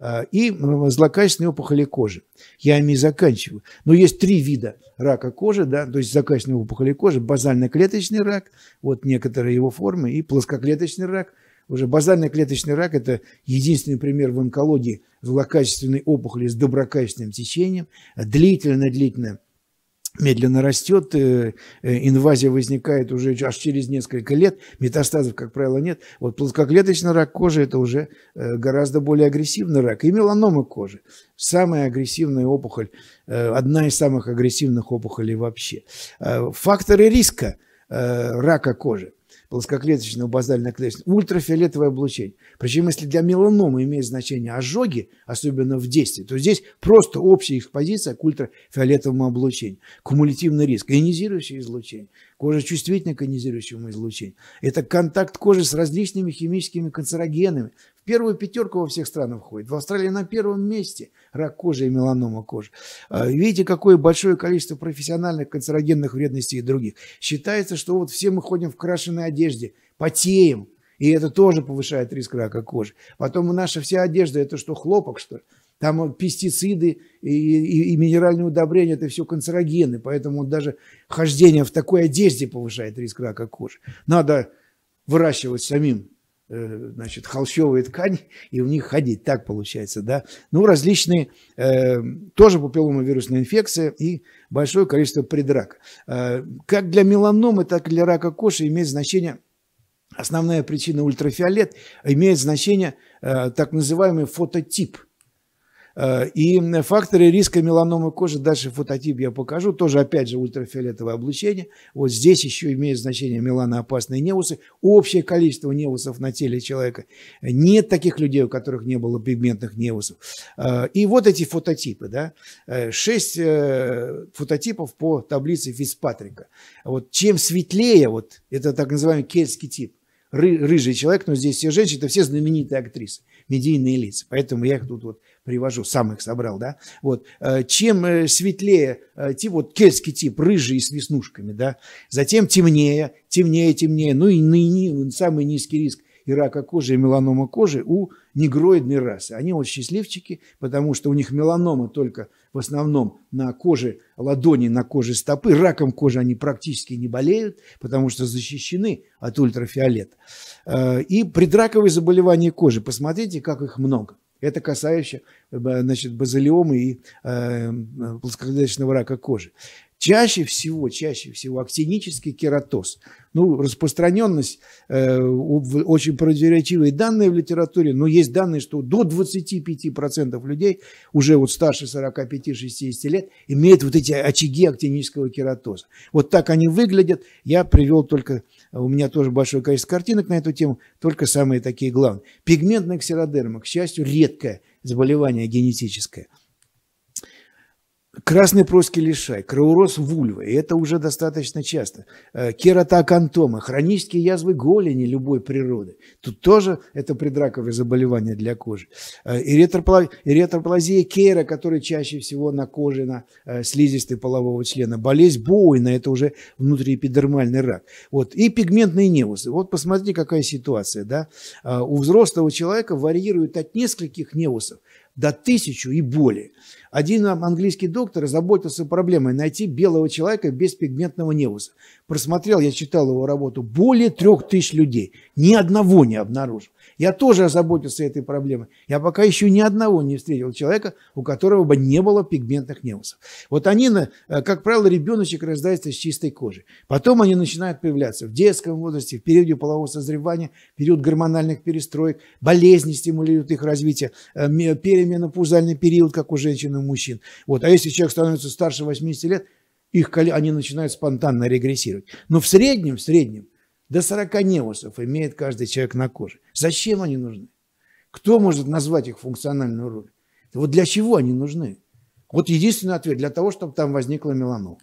А, и злокачественные опухоли кожи. Я ими заканчиваю. Но есть три вида рака кожи, да, то есть злокачественные опухоли кожи, базально-клеточный рак, вот некоторые его формы, и плоскоклеточный рак. Уже базально-клеточный рак – это единственный пример в онкологии злокачественной опухоли с доброкачественным течением, длительно-длительно медленно растет, э, э, инвазия возникает уже аж через несколько лет, метастазов, как правило, нет. Вот плоскоклеточный рак кожи – это уже э, гораздо более агрессивный рак. И меланомы кожи – самая агрессивная опухоль, одна из самых агрессивных опухолей вообще. Факторы риска рака кожи плоскоклеточного базального клеточного, ультрафиолетовое облучение. Причем, если для меланомы имеет значение ожоги, особенно в детстве, то здесь просто общая экспозиция к ультрафиолетовому облучению. Кумулятивный риск, ионизирующее излучение, кожа чувствительна к ионизирующему излучению. Это контакт кожи с различными химическими канцерогенами, первую пятерку во всех странах входит. В Австралии на первом месте рак кожи и меланома кожи. А, видите, какое большое количество профессиональных канцерогенных вредностей и других. Считается, что вот все мы ходим в крашенной одежде, потеем, и это тоже повышает риск рака кожи. Потом наша вся одежда, это что, хлопок, что ли? Там пестициды и, и, и минеральные удобрения, это все канцерогены, поэтому даже хождение в такой одежде повышает риск рака кожи. Надо выращивать самим Э, значит, холщовая ткань, и в них ходить. Так получается, да. Ну, различные э, тоже папилломовирусная инфекция и большое количество предрак. Э, как для меланомы, так и для рака кожи имеет значение основная причина ультрафиолет, имеет значение э, так называемый фототип – и факторы риска меланомы кожи, дальше фототип я покажу, тоже опять же ультрафиолетовое облучение. Вот здесь еще имеет значение меланоопасные неусы. Общее количество неусов на теле человека. Нет таких людей, у которых не было пигментных неусов. Э, и вот эти фототипы, да, э, шесть э, фототипов по таблице Фицпатрика. Вот чем светлее, вот это так называемый кельтский тип, рыжий человек, но здесь все женщины, это все знаменитые актрисы медийные лица. Поэтому я их тут вот привожу, сам их собрал, да. Вот. Э, чем э, светлее, э, тип, вот кельтский тип, рыжий с веснушками, да, затем темнее, темнее, темнее, ну и ныне самый низкий риск и рака кожи, и меланома кожи у негроидной расы. Они вот счастливчики, потому что у них меланомы только в основном на коже ладони, на коже стопы. Раком кожи они практически не болеют, потому что защищены от ультрафиолета. Э, и предраковые заболевания кожи. Посмотрите, как их много. Это касающее э, значит, базалиомы и э, э плоскоклеточного рака кожи. Чаще всего, чаще всего актинический кератоз. Ну, распространенность, э, очень противоречивые данные в литературе, но есть данные, что до 25% людей, уже вот старше 45-60 лет, имеют вот эти очаги актинического кератоза. Вот так они выглядят. Я привел только, у меня тоже большое количество картинок на эту тему, только самые такие главные. Пигментная ксеродерма, к счастью, редкое заболевание генетическое – Красный проский лишай, кроурос, вульва, и это уже достаточно часто. Э, Кератоакантома, хронические язвы голени любой природы. Тут тоже это предраковые заболевания для кожи. Эретроплазия кейра, которая чаще всего на коже, на э, слизистой полового члена. Болезнь Боуэна, это уже внутриэпидермальный рак. Вот. И пигментные невусы. Вот посмотрите, какая ситуация. Да? Э, у взрослого человека варьирует от нескольких невусов до тысячу и более. Один английский доктор заботился проблемой найти белого человека без пигментного невуса. Просмотрел, я читал его работу, более трех тысяч людей. Ни одного не обнаружил. Я тоже озаботился этой проблемой. Я пока еще ни одного не встретил человека, у которого бы не было пигментных невусов. Вот они, э, как правило, ребеночек рождается с чистой кожей. Потом они начинают появляться в детском возрасте, в периоде полового созревания, в период гормональных перестроек, болезни стимулируют их развитие, э, перемещение менопаузальный период, как у женщин и мужчин. Вот. А если человек становится старше 80 лет, их, они начинают спонтанно регрессировать. Но в среднем, в среднем, до 40 невусов имеет каждый человек на коже. Зачем они нужны? Кто может назвать их функциональную роль? Вот для чего они нужны? Вот единственный ответ – для того, чтобы там возникла меланома.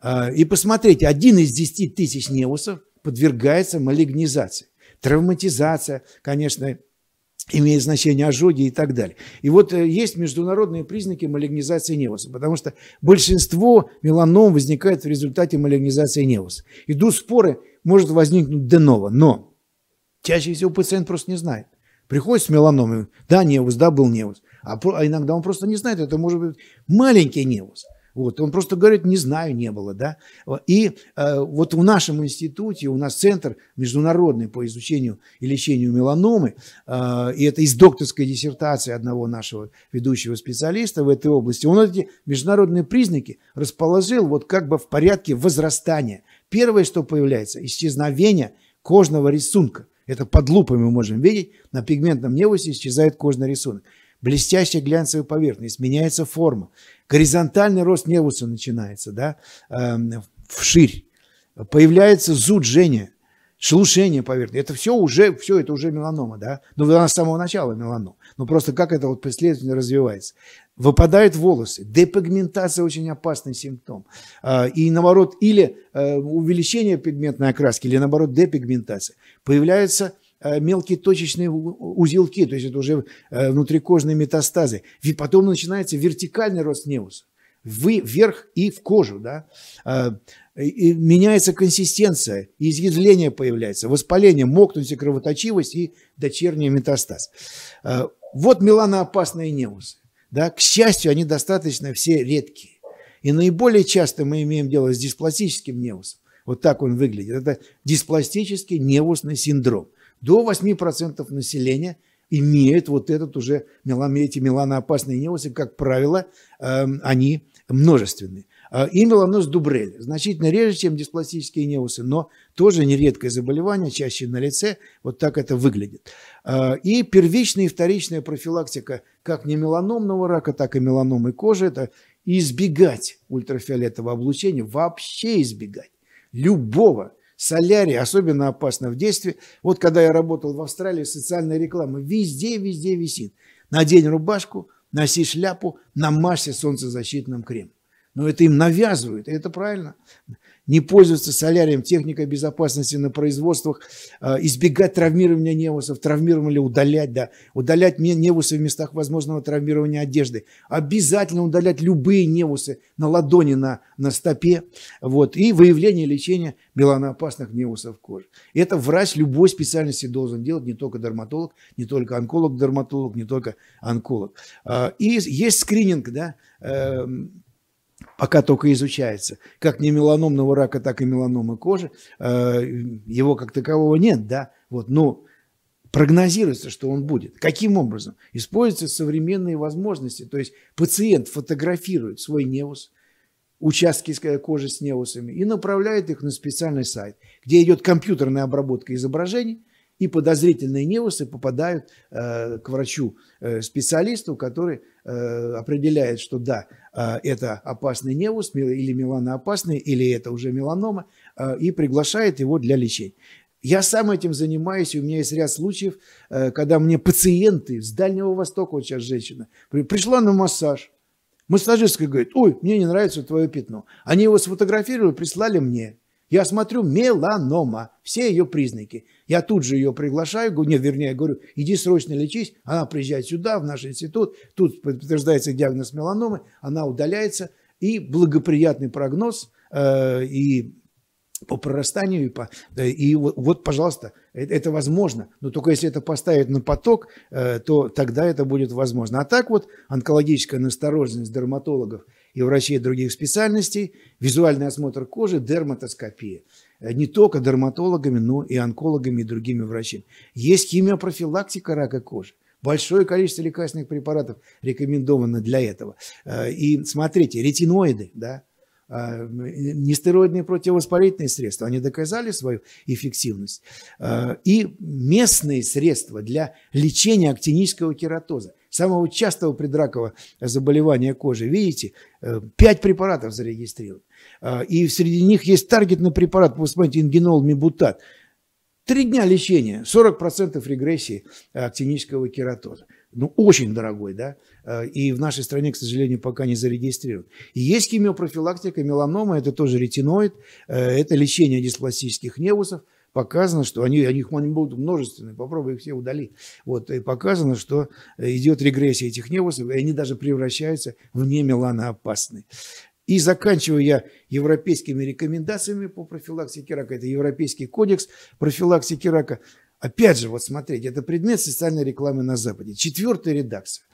А, и посмотрите, один из 10 тысяч неусов подвергается малигнизации. Травматизация, конечно, имеет значение ожоги и так далее. И вот э, есть международные признаки малигнизации невуса, потому что большинство меланом возникает в результате малигнизации невуса. Идут споры, может возникнуть деново, но чаще всего пациент просто не знает. Приходит с меланомой, да, невус, да, был невус. А, а иногда он просто не знает, это может быть маленький невус. Вот. Он просто говорит, не знаю, не было. Да? И э, вот в нашем институте, у нас центр международный по изучению и лечению меланомы, э, и это из докторской диссертации одного нашего ведущего специалиста в этой области, он эти международные признаки расположил вот как бы в порядке возрастания. Первое, что появляется, исчезновение кожного рисунка. Это под лупой мы можем видеть, на пигментном невусе исчезает кожный рисунок блестящая глянцевая поверхность, меняется форма. Горизонтальный рост невуса начинается, да, эм, вширь. Появляется зуд, жжение, шелушение поверхности. Это все уже, все это уже меланома, да. Ну, она с самого начала меланома. Но ну, просто как это вот последовательно развивается. Выпадают волосы. Депигментация очень опасный симптом. А, и наоборот, или э, увеличение пигментной окраски, или наоборот депигментация. появляется Э, мелкие точечные узелки, то есть это уже э, внутрикожные метастазы. И потом начинается вертикальный рост невуса вы вверх и в кожу, да, э, и меняется консистенция, изъязвление появляется, воспаление, мокнуть и кровоточивость и дочерний метастаз. Вот меланоопасные неусы. Да. К счастью, они достаточно все редкие. И наиболее часто мы имеем дело с диспластическим неусом. Вот так он выглядит. Это диспластический неусный синдром до 8% населения имеют вот этот уже эти меланоопасные неосы, как правило, эм, они множественные. А, и меланоз Дубреля значительно реже, чем диспластические неосы, но тоже нередкое заболевание, чаще на лице, вот так это выглядит. А, и первичная и вторичная профилактика как не меланомного рака, так и меланомы кожи – это избегать ультрафиолетового облучения, вообще избегать любого Солярий особенно опасно в действии. Вот когда я работал в Австралии, социальная реклама везде-везде висит. Надень рубашку, носи шляпу, намажься солнцезащитным кремом но это им навязывают, и это правильно. Не пользоваться солярием, техника безопасности на производствах, а, избегать травмирования невусов, травмирование или удалять, да, удалять невусы в местах возможного травмирования одежды. Обязательно удалять любые невусы на ладони, на, на стопе, вот, и выявление лечения меланоопасных невусов кожи. Это врач любой специальности должен делать, не только дерматолог, не только онколог-дерматолог, не только онколог. А, и есть скрининг, да, эм, пока только изучается. Как не меланомного рака, так и меланомы кожи. Э, его как такового нет, да. Вот, но прогнозируется, что он будет. Каким образом? Используются современные возможности. То есть пациент фотографирует свой неус, участки э, кожи с неусами и направляет их на специальный сайт, где идет компьютерная обработка изображений – и подозрительные невусы попадают э, к врачу-специалисту, э, который э, определяет, что да, э, это опасный невус или меланоопасный, или это уже меланома, э, и приглашает его для лечения. Я сам этим занимаюсь, и у меня есть ряд случаев, э, когда мне пациенты с Дальнего Востока, вот сейчас женщина, пришла на массаж, Массажистка говорит, ой, мне не нравится твое пятно. Они его сфотографировали, прислали мне. Я смотрю, меланома, все ее признаки. Я тут же ее приглашаю, не, вернее, говорю, иди срочно лечись. Она приезжает сюда, в наш институт, тут подтверждается диагноз меланомы, она удаляется, и благоприятный прогноз, э, и по прорастанию, и, по, и вот, вот, пожалуйста, э, это возможно, но только если это поставить на поток, э, то тогда это будет возможно. А так вот онкологическая настороженность дерматологов – и у врачей других специальностей, визуальный осмотр кожи, дерматоскопия. Э, не только дерматологами, но и онкологами и другими врачами. Есть химиопрофилактика рака кожи. Большое количество лекарственных препаратов рекомендовано для этого. Э, и смотрите, ретиноиды, да, э, нестероидные противовоспалительные средства, они доказали свою эффективность. И местные средства для лечения актинического кератоза – самого частого предракового заболевания кожи. Видите, э, пять препаратов зарегистрировано. А, и среди них есть таргетный препарат, вы смотрите, ингенол мибутат. Три дня лечения, 40% регрессии э, актинического кератоза. Ну, очень дорогой, да? Э, и в нашей стране, к сожалению, пока не зарегистрирован. И есть химиопрофилактика, меланома, это тоже ретиноид, это лечение диспластических невусов – показано, что они, они, они будут множественные, попробуй их все удали. Вот, и показано, что э, идет регрессия этих невусов, и они даже превращаются в немеланоопасные. И заканчиваю я европейскими рекомендациями по профилактике рака. Это Европейский кодекс профилактики рака. Опять же, вот смотрите, это предмет социальной рекламы на Западе. Четвертая редакция.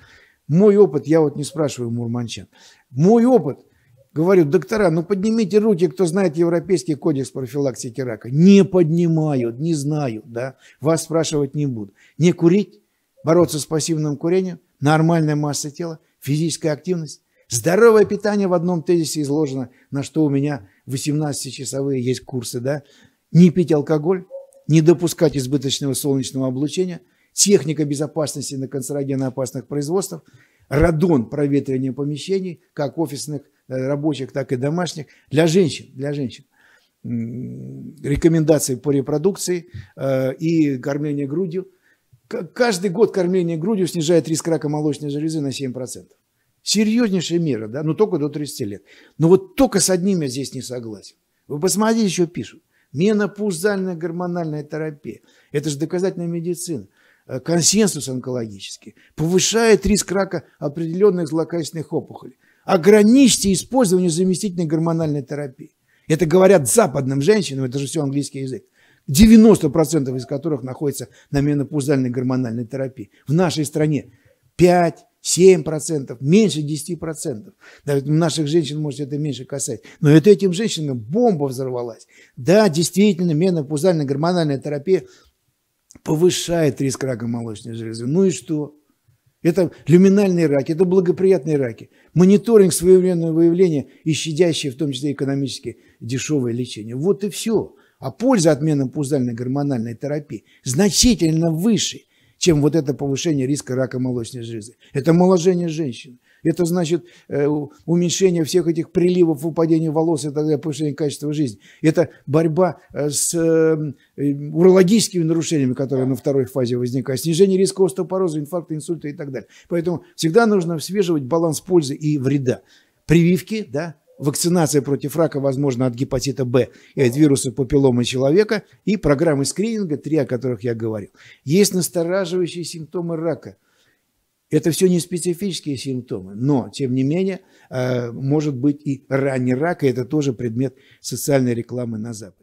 Мой опыт, я вот не спрашиваю мурманчан, мой опыт – Говорю, доктора, ну поднимите руки, кто знает Европейский кодекс профилактики рака. Не поднимают, не знаю, да. Вас спрашивать не буду. Не курить, бороться с пассивным курением, нормальная масса тела, физическая активность, здоровое питание в одном тезисе изложено, на что у меня 18-часовые есть курсы, да. Не пить алкоголь, не допускать избыточного солнечного облучения, техника безопасности на канцерогенно опасных производствах, радон проветривания помещений, как офисных, Э, рабочих, так и домашних, для женщин, для женщин рекомендации по репродукции э, и кормление грудью. каждый год кормление грудью снижает риск рака молочной железы на 7%. Серьезнейшая мера, да, но только до 30 лет. Но вот только с одним я здесь не согласен. Вы посмотрите, что пишут. Менопаузальная гормональная терапия. Это же доказательная медицина. Э, консенсус онкологический. Повышает риск рака определенных злокачественных опухолей. Ограничьте использование заместительной гормональной терапии. Это говорят западным женщинам, это же все английский язык. 90% из которых находятся на менопаузальной гормональной терапии. В нашей стране 5, 7%, меньше 10%. Да, наших женщин, может, это меньше касается. Но это этим женщинам бомба взорвалась. Да, действительно, менопаузальная гормональная терапия повышает риск рака молочной железы. Ну и что? Это люминальные раки, это благоприятные раки. Мониторинг своевременного выявления и щадящее, в том числе экономически, дешевое лечение. Вот и все. А польза отмены менопузальной гормональной терапии значительно выше, чем вот это повышение риска рака молочной железы. Это моложение женщины. Это значит э, уменьшение всех этих приливов, упадение волос и так далее, повышение качества жизни. Это борьба э, с э, урологическими нарушениями, которые на второй фазе возникают, снижение риска остеопороза, инфаркта, инсульта и так далее. Поэтому всегда нужно свеживать баланс пользы и вреда. Прививки, да, вакцинация против рака, возможно, от гепатита Б и от вируса папилломы человека, и программы скрининга, три о которых я говорил. Есть настораживающие симптомы рака – это все не специфические симптомы, но, тем не менее, э, может быть и ранний рак, и это тоже предмет социальной рекламы на Западе.